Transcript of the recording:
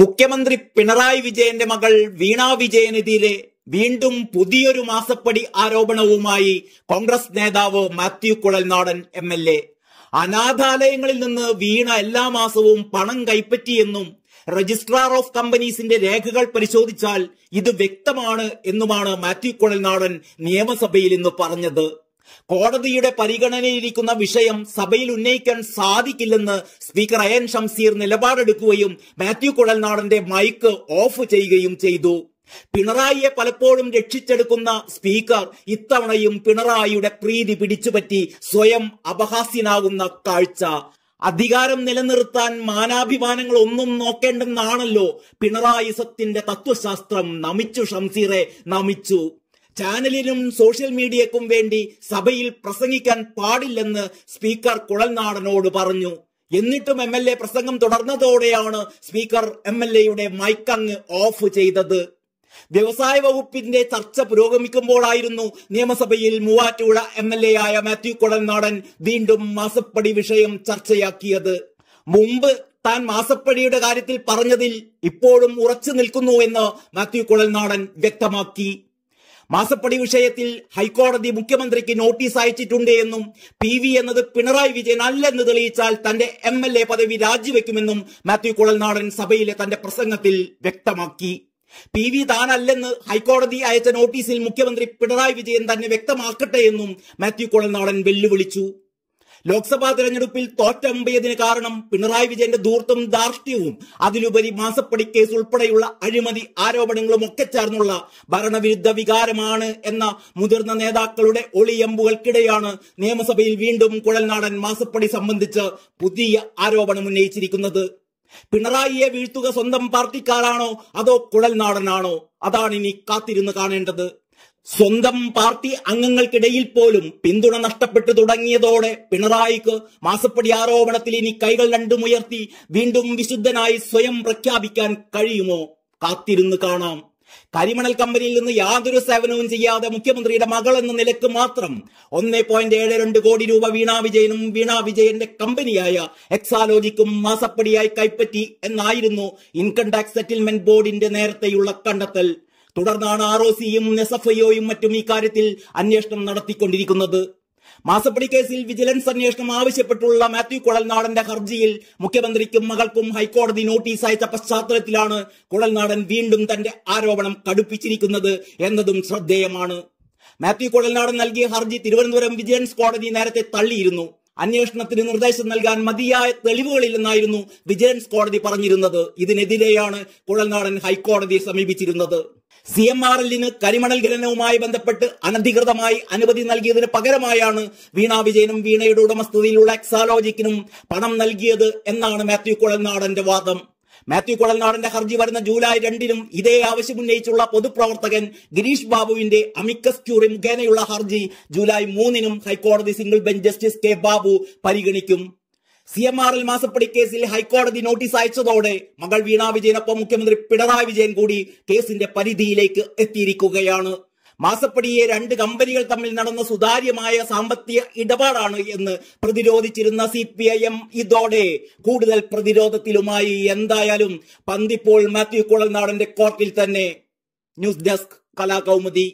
മുഖ്യമന്ത്രി പിണറായി വിജയന്റെ മകൾ വീണ വിജയനെതിരെ വീണ്ടും പുതിയൊരു മാസപ്പടി ആരോപണവുമായി കോൺഗ്രസ് നേതാവ് Mathew Kuzhalnadan M L A അനാഥാലയങ്ങളിൽ നിന്ന് വീണ എല്ലാ മാസവും പണം കൈപ്പറ്റിയെന്നും രജിസ്ട്രാർ ഓഫ് കമ്പനീസിന്റെ രേഖകൾ പരിശോധിച്ചാൽ ഇത് വ്യക്തമാണ് എന്നുമാണ് മാത്യു കുഴൽനാടൻ നിയമസഭയിൽ ഇന്ന് പറഞ്ഞത് കോടതിയുടെ പരിഗണനയിലിരിക്കുന്ന വിഷയം സഭയിൽ ഉന്നയിക്കാൻ സാധിക്കില്ലെന്ന് സ്പീക്കർ അയൻ ഷംസീർ നിലപാടെടുക്കുകയും മാത്യു കുഴൽനാടന്റെ മൈക്ക് ഓഫ് ചെയ്യുകയും ചെയ്തു പിണറായിയെ പലപ്പോഴും രക്ഷിച്ചെടുക്കുന്ന സ്പീക്കർ ഇത്തവണയും പിണറായിയുടെ പ്രീതി പിടിച്ചുപറ്റി സ്വയം അപഹാസ്യനാകുന്ന കാഴ്ച അധികാരം നിലനിർത്താൻ മാനാഭിമാനങ്ങൾ ഒന്നും നോക്കേണ്ടെന്നാണല്ലോ പിണറായി സത്തിന്റെ തത്വശാസ്ത്രം നമിച്ചു ഷംസീറെ നമിച്ചു ചാനലിനും സോഷ്യൽ മീഡിയക്കും വേണ്ടി സഭയിൽ പ്രസംഗിക്കാൻ പാടില്ലെന്ന് സ്പീക്കർ കുഴൽനാടനോട് പറഞ്ഞു എന്നിട്ടും എം എൽ എ പ്രസംഗം തുടർന്നതോടെയാണ് സ്പീക്കർ എം എൽ എയുടെ മൈക്കങ്ങ് ഓഫ് ചെയ്തത് വ്യവസായ വകുപ്പിന്റെ ചർച്ച പുരോഗമിക്കുമ്പോഴായിരുന്നു നിയമസഭയിൽ മൂവാറ്റുപുഴ എം എൽ എ ആയ മാത്യു കുഴൽനാടൻ വീണ്ടും മാസപ്പടി വിഷയം ചർച്ചയാക്കിയത് മുമ്പ് താൻ മാസപ്പടിയുടെ കാര്യത്തിൽ പറഞ്ഞതിൽ ഇപ്പോഴും ഉറച്ചു നിൽക്കുന്നു എന്ന് മാത്യു കുഴൽനാടൻ വ്യക്തമാക്കി മാസപ്പടി വിഷയത്തിൽ ഹൈക്കോടതി മുഖ്യമന്ത്രിക്ക് നോട്ടീസ് അയച്ചിട്ടുണ്ട് എന്നും പി വി എന്നത് പിണറായി വിജയൻ അല്ലെന്ന് തെളിയിച്ചാൽ തന്റെ എം എൽ എ പദവി രാജിവെക്കുമെന്നും മാത്യു കുഴൽനാടൻ സഭയിലെ തന്റെ പ്രസംഗത്തിൽ വ്യക്തമാക്കി പി വി താനല്ലെന്ന് ഹൈക്കോടതി അയച്ച നോട്ടീസിൽ മുഖ്യമന്ത്രി പിണറായി വിജയൻ തന്നെ വ്യക്തമാക്കട്ടെ എന്നും മാത്യു കുഴൽനാടൻ വെല്ലുവിളിച്ചു ലോക്സഭാ തെരഞ്ഞെടുപ്പിൽ തോറ്റമ്പിയതിന് കാരണം പിണറായി വിജയന്റെ ധൂർത്തും ധാർഷ്ട്യവും അതിലുപരി മാസപ്പടി കേസ് ഉൾപ്പെടെയുള്ള അഴിമതി ആരോപണങ്ങളും ഒക്കെ ചേർന്നുള്ള ഭരണവിരുദ്ധ വികാരമാണ് എന്ന മുതിർന്ന നേതാക്കളുടെ ഒളിയമ്പുകൾക്കിടെയാണ് നിയമസഭയിൽ വീണ്ടും കുഴൽനാടൻ മാസപ്പടി സംബന്ധിച്ച് പുതിയ ആരോപണം ഉന്നയിച്ചിരിക്കുന്നത് പിണറായിയെ വീഴ്ത്തുക സ്വന്തം പാർട്ടിക്കാരാണോ അതോ കുഴൽനാടനാണോ അതാണ് ഇനി കാത്തിരുന്ന് കാണേണ്ടത് സ്വന്തം പാർട്ടി അംഗങ്ങൾക്കിടയിൽ പോലും പിന്തുണ നഷ്ടപ്പെട്ടു തുടങ്ങിയതോടെ പിണറായിക്ക് മാസപ്പടി ആരോപണത്തിൽ ഇനി കൈകൾ രണ്ടും ഉയർത്തി വീണ്ടും വിശുദ്ധനായി സ്വയം പ്രഖ്യാപിക്കാൻ കഴിയുമോ കാത്തിരുന്ന് കാണാം കരിമണൽ കമ്പനിയിൽ നിന്ന് യാതൊരു സേവനവും ചെയ്യാതെ മുഖ്യമന്ത്രിയുടെ മകൾ എന്ന നിലക്ക് മാത്രം ഒന്നേ പോയിന്റ് ഏഴ് രണ്ട് കോടി രൂപ വീണാ വിജയനും വീണാ വിജയന്റെ കമ്പനിയായ എക്സാലോജിക്കും മാസപ്പടിയായി കൈപ്പറ്റി എന്നായിരുന്നു ഇൻകം ടാക്സ് സെറ്റിൽമെന്റ് ബോർഡിന്റെ നേരത്തെയുള്ള കണ്ടെത്തൽ തുടർന്നാണ് ആർ ഒ സിയും എസ് എഫ് മറ്റും ഇക്കാര്യത്തിൽ അന്വേഷണം നടത്തിക്കൊണ്ടിരിക്കുന്നത് മാസപ്പടി കേസിൽ വിജിലൻസ് അന്വേഷണം ആവശ്യപ്പെട്ടുള്ള മാത്യു കുഴൽനാടന്റെ ഹർജിയിൽ മുഖ്യമന്ത്രിക്കും മകൾക്കും ഹൈക്കോടതി നോട്ടീസ് അയച്ച പശ്ചാത്തലത്തിലാണ് കുഴൽനാടൻ വീണ്ടും തന്റെ ആരോപണം കടുപ്പിച്ചിരിക്കുന്നത് എന്നതും ശ്രദ്ധേയമാണ് മാത്യു കുഴൽനാടൻ നൽകിയ ഹർജി തിരുവനന്തപുരം വിജിലൻസ് കോടതി നേരത്തെ തള്ളിയിരുന്നു അന്വേഷണത്തിന് നിർദ്ദേശം നൽകാൻ മതിയായ തെളിവുകളില്ലെന്നായിരുന്നു വിജിലൻസ് കോടതി പറഞ്ഞിരുന്നത് ഇതിനെതിരെയാണ് കുഴൽനാടൻ ഹൈക്കോടതിയെ സമീപിച്ചിരുന്നത് സി എം ആർ എല്ലിന് കരിമണൽ ഖനനവുമായി ബന്ധപ്പെട്ട് അനധികൃതമായി അനുമതി നൽകിയതിന് പകരമായാണ് വീണ വിജയനും വീണയുടെ ഉടമസ്ഥതയിലുള്ള എക്സാലോജിക്കിനും പണം നൽകിയത് എന്നാണ് മാത്യു കുഴൽനാടന്റെ വാദം മാത്യു കുഴൽനാടന്റെ ഹർജി വരുന്ന ജൂലൈ രണ്ടിനും ഇതേ ആവശ്യം ഉന്നയിച്ചുള്ള പൊതുപ്രവർത്തകൻ ഗിരീഷ് ബാബുവിന്റെ അമിക്കസ് ക്യൂറി മുഖേനയുള്ള ഹർജി ജൂലൈ മൂന്നിനും ഹൈക്കോടതി single bench justice K Babu പരിഗണിക്കും സി എം ആറിൽ മാസപ്പടി കേസിൽ ഹൈക്കോടതി നോട്ടീസ് അയച്ചതോടെ മകൾ വീണ വിജയനൊപ്പം മുഖ്യമന്ത്രി പിണറായി വിജയൻ കൂടി കേസിന്റെ പരിധിയിലേക്ക് എത്തിയിരിക്കുകയാണ് മാസപ്പടിയെ രണ്ട് കമ്പനികൾ തമ്മിൽ നടന്ന സുതാര്യമായ സാമ്പത്തിക ഇടപാടാണ് എന്ന് പ്രതിരോധിച്ചിരുന്ന സി പി ഐ എം ഇതോടെ കൂടുതൽ പ്രതിരോധത്തിലുമായി എന്തായാലും പന്തിപ്പോൾ മാത്യു കുളൽനാടന്റെ കോർട്ടിൽ തന്നെ ന്യൂസ് ഡെസ്ക് കലാകൗമുദി